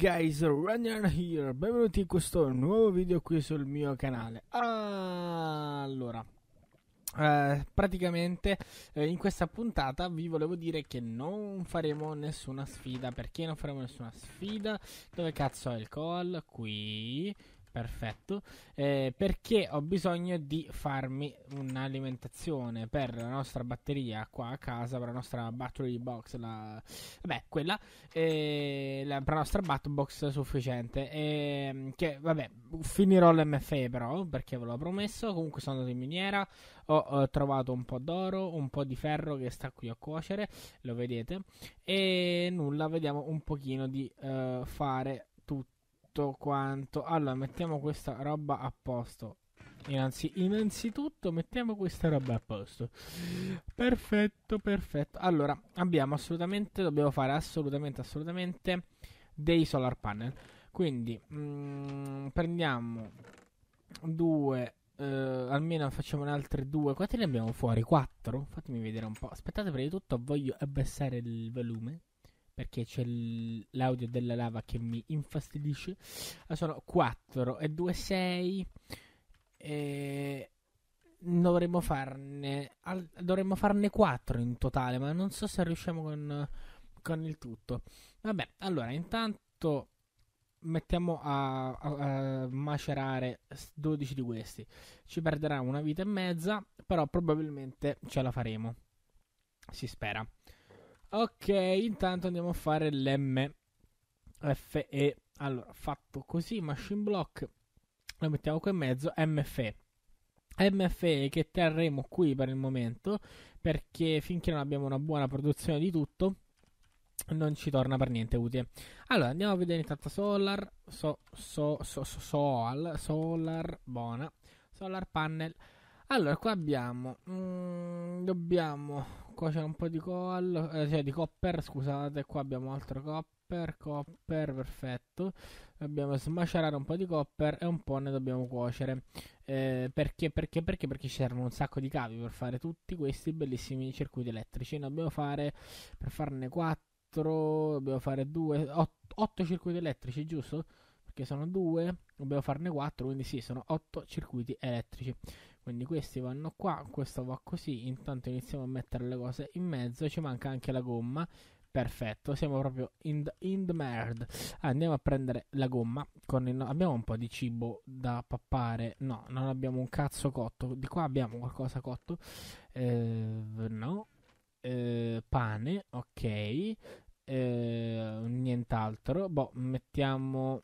guys, Runner here, benvenuti in questo nuovo video qui sul mio canale Allora, eh, praticamente eh, in questa puntata vi volevo dire che non faremo nessuna sfida Perché non faremo nessuna sfida? Dove cazzo è il call? Qui Perfetto, eh, perché ho bisogno di farmi un'alimentazione per la nostra batteria qua a casa, per la nostra battery box, la... vabbè quella, eh, la, per la nostra bat box sufficiente, eh, che vabbè finirò l'MFE però perché ve l'ho promesso, comunque sono andato in miniera, ho, ho, trovato un po' d'oro, un po' di ferro che sta qui a cuocere, lo vedete, e nulla, vediamo un pochino di uh, fare tutto tutto quanto. Allora, mettiamo questa roba a posto. Innanzi, innanzitutto mettiamo questa roba a posto. Perfetto, perfetto. Allora, abbiamo assolutamente, dobbiamo fare assolutamente, assolutamente dei solar panel. Quindi, mh, mm, prendiamo due, eh, almeno facciamo altre due. Quanti ne abbiamo fuori? Quattro? Fatemi vedere un po'. Aspettate, prima di tutto voglio abbassare il volume perché c'è l'audio della lava che mi infastidisce. Allora, ah, sono 4 e 2, 6. E dovremmo farne, al, dovremmo farne 4 in totale, ma non so se riusciamo con, con il tutto. Vabbè, allora intanto mettiamo a, a, a, macerare 12 di questi. Ci perderà una vita e mezza, però probabilmente ce la faremo. Si spera. Ok, intanto andiamo a fare l'MFE. Allora, fatto così, machine block, lo mettiamo qui in mezzo, MFE. MFE che terremo qui per il momento, perché finché non abbiamo una buona produzione di tutto, non ci torna per niente utile. Allora, andiamo a vedere intanto Solar, so, so, so, so soal, Solar, buona, Solar Panel. Allora, qua abbiamo, mm, dobbiamo qua c'è un po' di call, eh, cioè di copper, scusate, qua abbiamo altro copper, copper, perfetto. Dobbiamo smacerare un po' di copper e un po' ne dobbiamo cuocere. Eh, perché? Perché? Perché? Perché servono un sacco di cavi per fare tutti questi bellissimi circuiti elettrici. Ne dobbiamo fare, per farne 4, dobbiamo fare 2, 8 circuiti elettrici, giusto? Perché sono 2, dobbiamo farne 4, quindi sì, sono 8 circuiti elettrici. Quindi questi vanno qua, questo va così, intanto iniziamo a mettere le cose in mezzo, ci manca anche la gomma. Perfetto, siamo proprio in, the, in the merd. andiamo a prendere la gomma. No- abbiamo un po' di cibo da pappare. No, non abbiamo un cazzo cotto. Di qua abbiamo qualcosa cotto. Eh, no. Eh, pane, ok. Eh, nient'altro. Boh, mettiamo,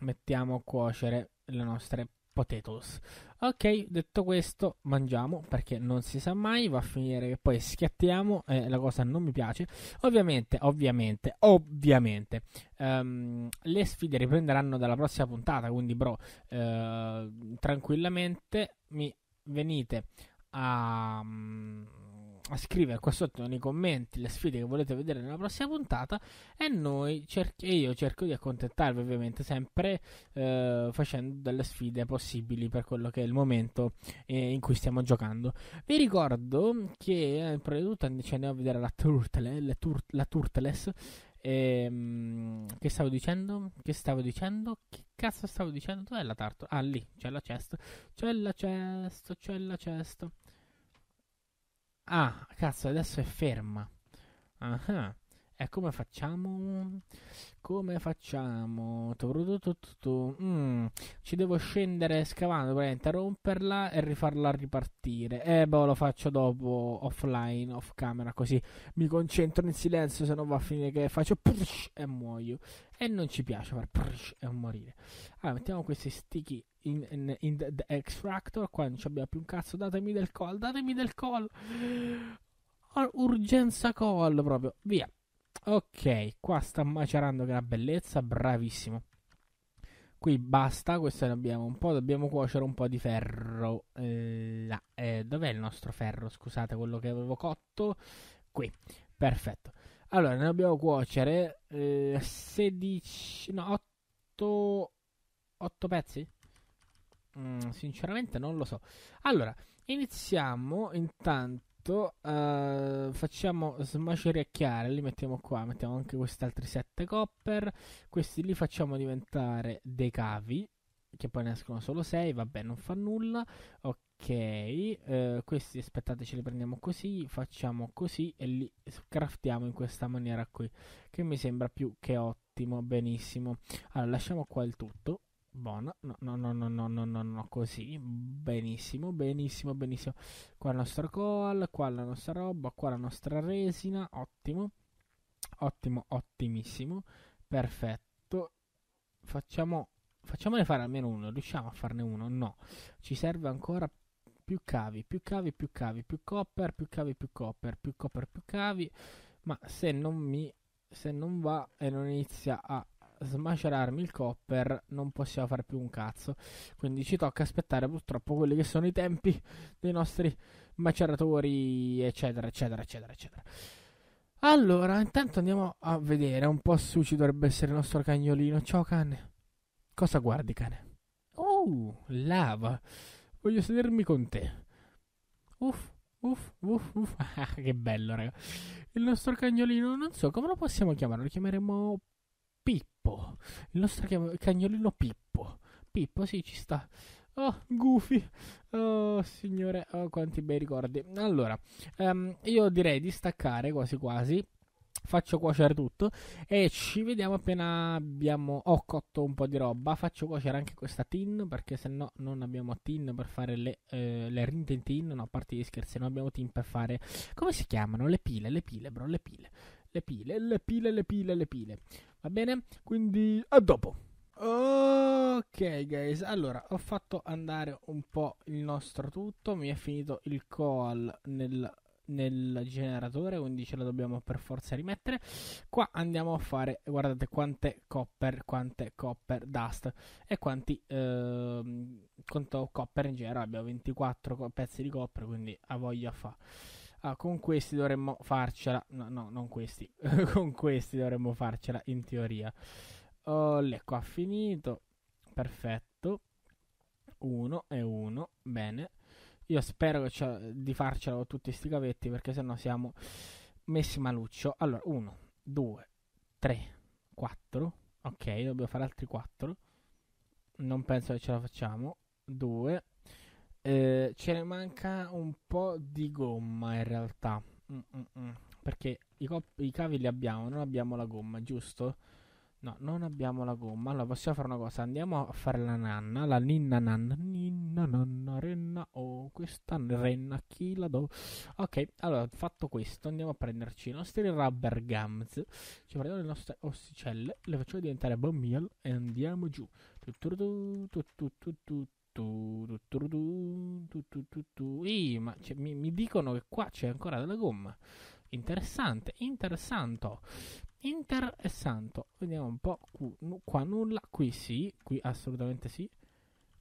mettiamo a cuocere le nostre potatoes. Ok, detto questo, mangiamo perché non si sa mai, va a finire che poi schiattiamo, eh, la cosa non mi piace. Ovviamente, ovviamente, ovviamente, um, le sfide riprenderanno dalla prossima puntata, quindi bro, eh, tranquillamente mi venite a... Um, scrivere qua sotto nei commenti le sfide che volete vedere nella prossima puntata e noi cer- io cerco di accontentarvi ovviamente sempre eh, facendo delle sfide possibili per quello che è il momento eh, in cui stiamo giocando vi ricordo che eh, prima di tutto ci andiamo a vedere la, turtle, la, tur- la Turtles ehm, che stavo dicendo? Che stavo dicendo? Che cazzo stavo dicendo? Dov'è la Turtle? Ah lì, c'è la cesta C'è la cesta c'è la chest Ah, cazzo, adesso è ferma. Ah. ah. E come facciamo? Come facciamo? Mm. Ci devo scendere scavando, praticamente, romperla e rifarla ripartire. Eh, boh, lo faccio dopo, offline, off camera, così mi concentro in silenzio, se no va a finire che faccio prush, e muoio. E non ci piace fare prush, e morire. Allora, mettiamo questi sticky in, in, in the, the extractor, qua non ci abbiamo più un cazzo, datemi del call, datemi del call! Ah, urgenza call, proprio, via. Ok, qua sta macerando che è bellezza, bravissimo. Qui basta, questo ne abbiamo un po', dobbiamo cuocere un po' di ferro. Eh, là. Eh, dov'è il nostro ferro? Scusate, quello che avevo cotto. Qui, perfetto. Allora, ne dobbiamo cuocere eh, 16... no, 8... 8 pezzi? Mm, sinceramente non lo so. Allora, iniziamo intanto fatto, uh, eh, facciamo smacerecchiare, li mettiamo qua, mettiamo anche questi altri 7 copper, questi li facciamo diventare dei cavi, che poi ne escono solo 6, vabbè non fa nulla, ok. Uh, questi aspettate ce li prendiamo così, facciamo così e li craftiamo in questa maniera qui, che mi sembra più che ottimo, benissimo. Allora lasciamo qua il tutto, Buono, no, no, no, no, no, no, no, così, benissimo, benissimo, benissimo. Qua la nostra call, qua la nostra roba, qua la nostra resina, ottimo, ottimo, ottimissimo, perfetto. Facciamo, facciamone fare almeno uno, riusciamo a farne uno? No, ci serve ancora più cavi, più cavi, più cavi, più copper, più cavi, più copper, più copper, più cavi, ma se non mi, se non va e non inizia a smacerarmi il copper non possiamo fare più un cazzo. Quindi ci tocca aspettare purtroppo quelli che sono i tempi dei nostri maceratori, eccetera, eccetera, eccetera, eccetera. Allora, intanto andiamo a vedere un po' su ci dovrebbe essere il nostro cagnolino. Ciao cane. Cosa guardi cane? Oh, lava. Voglio sedermi con te. Uff, uff, uff, uff. che bello, raga. Il nostro cagnolino, non so come lo possiamo chiamare. Lo chiameremo Pippo, il nostro cagnolino Pippo. Pippo, sì, ci sta. Oh, Goofy. Oh, signore, oh, quanti bei ricordi. Allora, um, io direi di staccare quasi quasi. Faccio cuocere tutto e ci vediamo appena abbiamo ho cotto un po' di roba. Faccio cuocere anche questa tin perché se no non abbiamo tin per fare le, eh, le rintintin. No, a parte gli scherzi, non abbiamo tin per fare come si chiamano? Le pile, le pile, bro, le pile. Le pile, le pile, le pile, le pile. Va bene? Quindi a dopo. Ok guys, allora ho fatto andare un po' il nostro tutto, mi è finito il coal nel, nel generatore, quindi ce la dobbiamo per forza rimettere. Qua andiamo a fare, guardate quante copper, quante copper dust e quanti, eh, quanto copper in genere, abbiamo 24 pezzi di copper, quindi a voglia fa. Ah, con questi dovremmo farcela. No, no, non questi. con questi dovremmo farcela in teoria. Oh, l'ecco ha finito. Perfetto. 1 e 1. Bene. Io spero di farcela con tutti questi cavetti perché sennò siamo messi maluccio. Allora, 1, 2, 3, 4. Ok, dobbiamo fare altri 4. Non penso che ce la facciamo. 2, eh, ce ne manca un po' di gomma in realtà. Mm-mm-mm. Perché i, cop- i, cavi li abbiamo, non abbiamo la gomma, giusto? No, non abbiamo la gomma. Allora possiamo fare una cosa: andiamo a fare la nanna, la ninna nanna, ninna nanna, renna. Oh, questa renna chi la do? Ok, allora fatto questo, andiamo a prenderci i nostri rubber gums. Ci prendiamo le nostre ossicelle, le facciamo diventare bone meal e andiamo giù. Tu, tu, tu, tu, tu, tu, tu, tu, tu, tu, tu. Ehi, ma cioè, mi, mi, dicono che qua c'è ancora della gomma. Interessante, interessante, interessante. Vediamo un po'. Qua nulla, qui sì, qui assolutamente sì.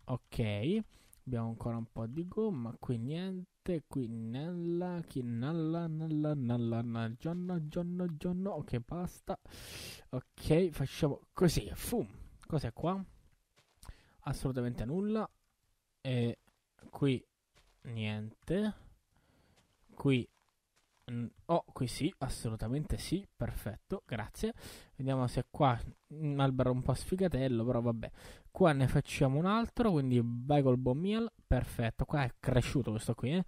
Ok, abbiamo ancora un po' di gomma. Qui niente, qui nella, chi nella, nella, nella, nella, giorno, giorno, giorno. Ok, basta. Ok, facciamo così. Fum. Cos'è qua? assolutamente nulla. E qui niente. Qui... Oh, qui sì, assolutamente sì, perfetto, grazie. Vediamo se qua un albero un po' sfigatello, però vabbè. Qua ne facciamo un altro, quindi vai col buon miel, perfetto. Qua è cresciuto questo qui, eh.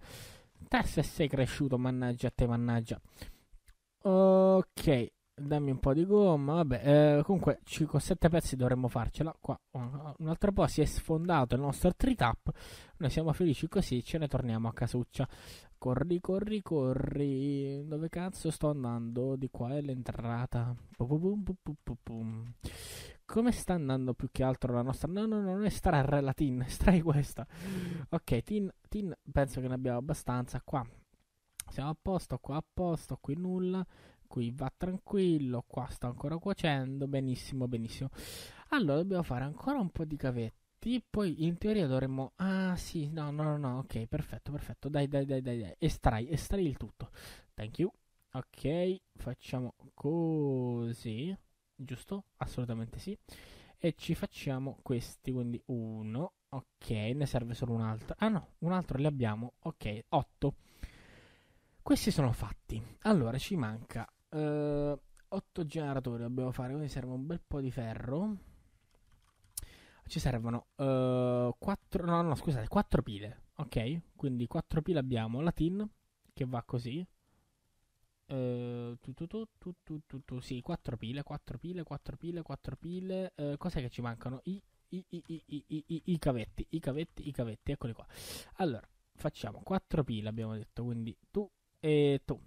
Te se sei cresciuto, mannaggia te, mannaggia. Ok, dammi un po' di gomma. Vabbè, eh, comunque, con 7 pezzi dovremmo farcela. Qua un altro po' si è sfondato il nostro tritap. Noi siamo felici così, ce ne torniamo a casuccia. Corri, corri, corri. Dove cazzo sto andando? Di qua è l'entrata. Pum, pum, pum, Come sta andando più che altro la nostra? No, no, no, non estrarre la tin, estrai questa. Ok, tin, tin, penso che ne abbiamo abbastanza. Qua siamo a posto, qua a posto, qui nulla qui va tranquillo, qua sta ancora cuocendo, benissimo, benissimo. Allora dobbiamo fare ancora un po' di cavetti, poi in teoria dovremmo... Ah sì, no, no, no, no, ok, perfetto, perfetto, dai, dai, dai, dai, dai. estrai, estrai il tutto. Thank you. Ok, facciamo così, giusto? Assolutamente sì. E ci facciamo questi, quindi uno, ok, ne serve solo un altro. Ah no, un altro li abbiamo, ok, otto. Questi sono fatti. Allora ci manca Uh, eh, 8 generatori dobbiamo fare, quindi serve un bel po' di ferro. Ci servono uh, eh, 4, no, no, scusate, 4 pile, ok? Quindi 4 pile abbiamo la tin che va così. Uh, tu, tu, tu, sì, 4 pile, 4 pile, 4 pile, 4 pile. Uh, cos'è che ci mancano? I, i, i, I cavetti, i cavetti, i cavetti, eccoli qua. Allora, facciamo 4 pile, abbiamo detto, quindi tu e tu.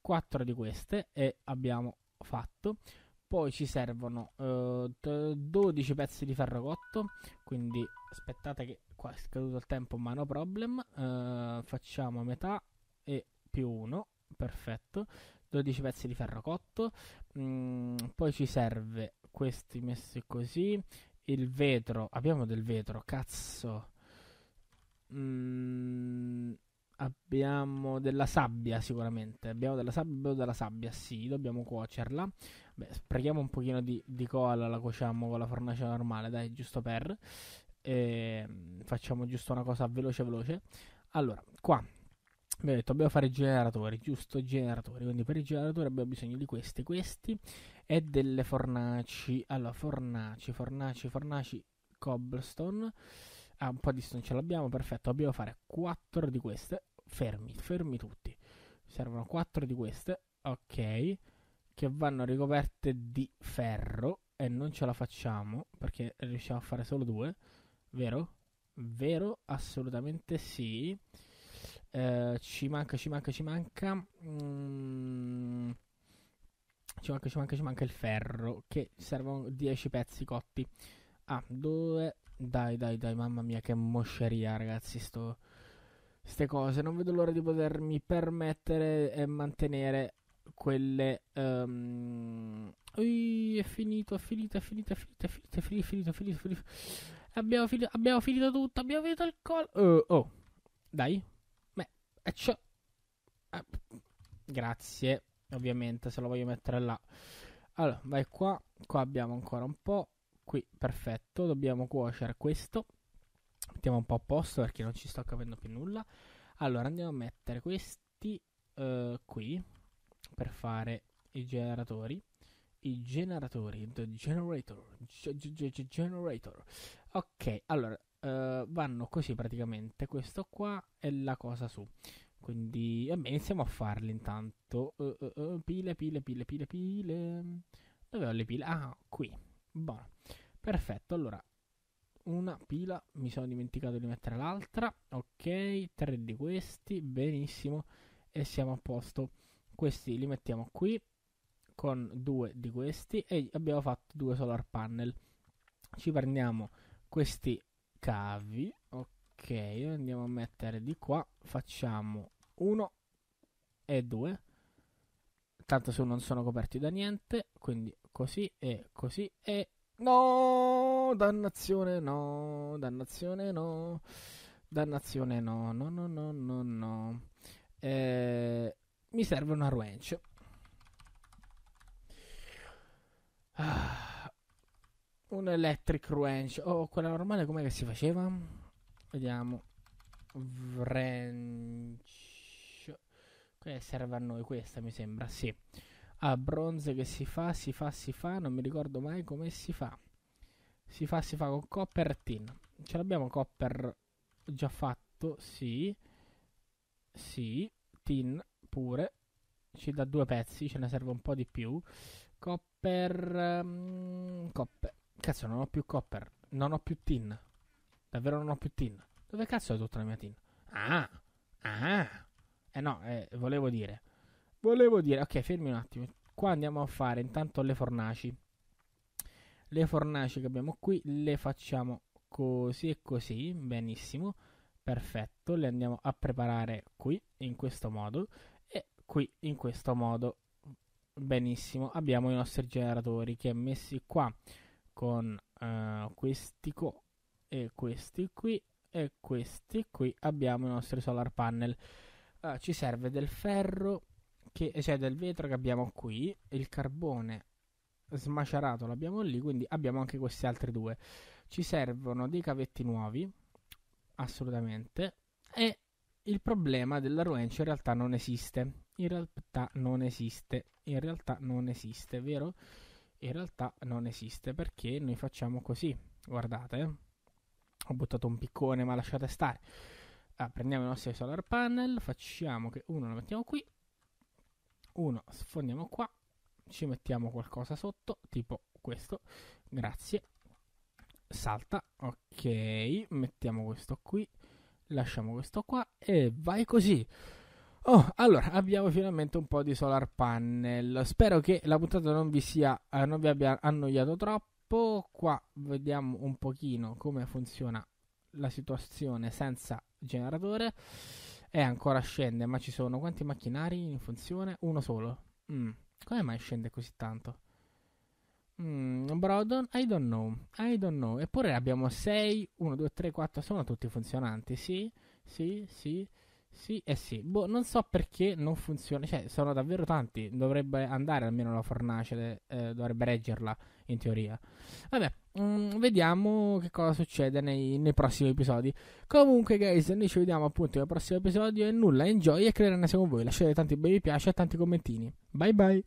4 di queste e abbiamo fatto poi ci servono eh, 12 pezzi di ferro cotto quindi aspettate che qua è scaduto il tempo ma no problem eh, facciamo metà e più 1 perfetto 12 pezzi di ferro cotto mm, poi ci serve questi messi così il vetro abbiamo del vetro cazzo mm, Abbiamo della sabbia sicuramente. Abbiamo della sabbia, abbiamo della sabbia, sì, dobbiamo cuocerla. Beh, sprechiamo un pochino di, di cola, la cuociamo con la fornace normale, dai, giusto per. E ehm, facciamo giusto una cosa veloce veloce. Allora, qua mi ho detto dobbiamo fare i generatori, giusto? Generatori, quindi per i generatori abbiamo bisogno di questi, questi e delle fornaci. Allora, fornaci, fornaci, fornaci, cobblestone. Ah, un po' di stone ce l'abbiamo, perfetto. Dobbiamo fare 4 di queste fermi, fermi tutti. Servono quattro di queste, ok, che vanno ricoperte di ferro e non ce la facciamo perché riusciamo a fare solo due, vero? Vero? Assolutamente sì. Eh, ci manca, ci manca, ci manca. Mm, ci manca, ci manca, ci manca il ferro. Che servono 10 pezzi cotti. Ah, due. Dai, dai, dai, mamma mia, che mosceria, ragazzi. Sto, queste cose. Non vedo l'ora di potermi permettere e mantenere quelle. Um... Ui, è finito, è finito, è finito, è finito, è finito, è finito, è finito, è finito, è finito. Abbiamo, finito abbiamo finito tutto, abbiamo finito il col. Uh, oh, dai. Beh, è ciò. Ah. grazie, ovviamente, se lo voglio mettere là. Allora, vai qua. Qua abbiamo ancora un po'. Qui, perfetto. Dobbiamo cuocere questo. Mettiamo un po' a posto perché non ci sto capendo più nulla. Allora andiamo a mettere questi uh, qui per fare i generatori. I generatori, the generator, g- generator. Ok, allora uh, vanno così praticamente. Questo qua è la cosa su. Quindi, vabbè, iniziamo a farli intanto. Uh, uh, pile, pile, pile, pile, pile. Dove ho le pile? Ah, qui. Buono. Perfetto, allora una pila, mi sono dimenticato di mettere l'altra, ok, tre di questi, benissimo, e siamo a posto. Questi li mettiamo qui con due di questi e abbiamo fatto due solar panel. Ci prendiamo questi cavi, ok, andiamo a mettere di qua, facciamo uno e due. Tanto se non sono coperti da niente, quindi così e così e No, dannazione no, dannazione no, dannazione no, no, no, no, no, no. Eh, mi serve una ruench. Ah, un electric ruench. Oh, quella normale com'è che si faceva? Vediamo. Ranch. Quella serve a noi, questa mi sembra, sì a bronze che si fa, si fa, si fa, non mi ricordo mai come si fa. Si fa, si fa con copper tin. Ce l'abbiamo copper già fatto, sì. Sì, tin pure. Ci dà due pezzi, ce ne serve un po' di più. Copper... Um, copper. Cazzo, non ho più copper. Non ho più tin. Davvero non ho più tin. Dove cazzo è tutta la mia tin? Ah! Ah! Eh no, eh, volevo dire. Volevo dire, ok, fermi un attimo. Qua andiamo a fare intanto le fornaci. Le fornaci che abbiamo qui le facciamo così e così, benissimo. Perfetto, le andiamo a preparare qui in questo modo e qui in questo modo. Benissimo, abbiamo i nostri generatori che messi qua con uh, questi qua e questi qui e questi qui abbiamo i nostri solar panel. Uh, ci serve del ferro che, cioè del vetro che abbiamo qui, il carbone smacerato l'abbiamo lì, quindi abbiamo anche questi altri due. Ci servono dei cavetti nuovi, assolutamente, e il problema della Ruencio in realtà non esiste. In realtà non esiste, in realtà non esiste, vero? In realtà non esiste perché noi facciamo così, guardate, eh. ho buttato un piccone ma lasciate stare. Ah, prendiamo i nostri solar panel, facciamo che uno lo mettiamo qui uno sfondiamo qua ci mettiamo qualcosa sotto tipo questo grazie salta ok mettiamo questo qui lasciamo questo qua e vai così Oh, allora, abbiamo finalmente un po' di solar panel. Spero che la puntata non vi, sia, eh, non vi abbia annoiato troppo. Qua vediamo un pochino come funziona la situazione senza generatore. E ancora scende, ma ci sono quanti macchinari in funzione? Uno solo. Mm. Come mai scende così tanto? Mm, bro, I don't know. I don't know. Eppure abbiamo 6, 1, 2, 3, 4. Sono tutti funzionanti, sì? Sì, sì. Sì e eh sì, boh, non so perché non funziona, cioè sono davvero tanti, dovrebbe andare almeno la fornace, eh, dovrebbe reggerla in teoria. Vabbè, mm, vediamo che cosa succede nei, nei, prossimi episodi. Comunque guys, noi ci vediamo appunto nel prossimo episodio e nulla, enjoy e creare con voi, lasciate tanti bei mi piace e tanti commentini. Bye bye!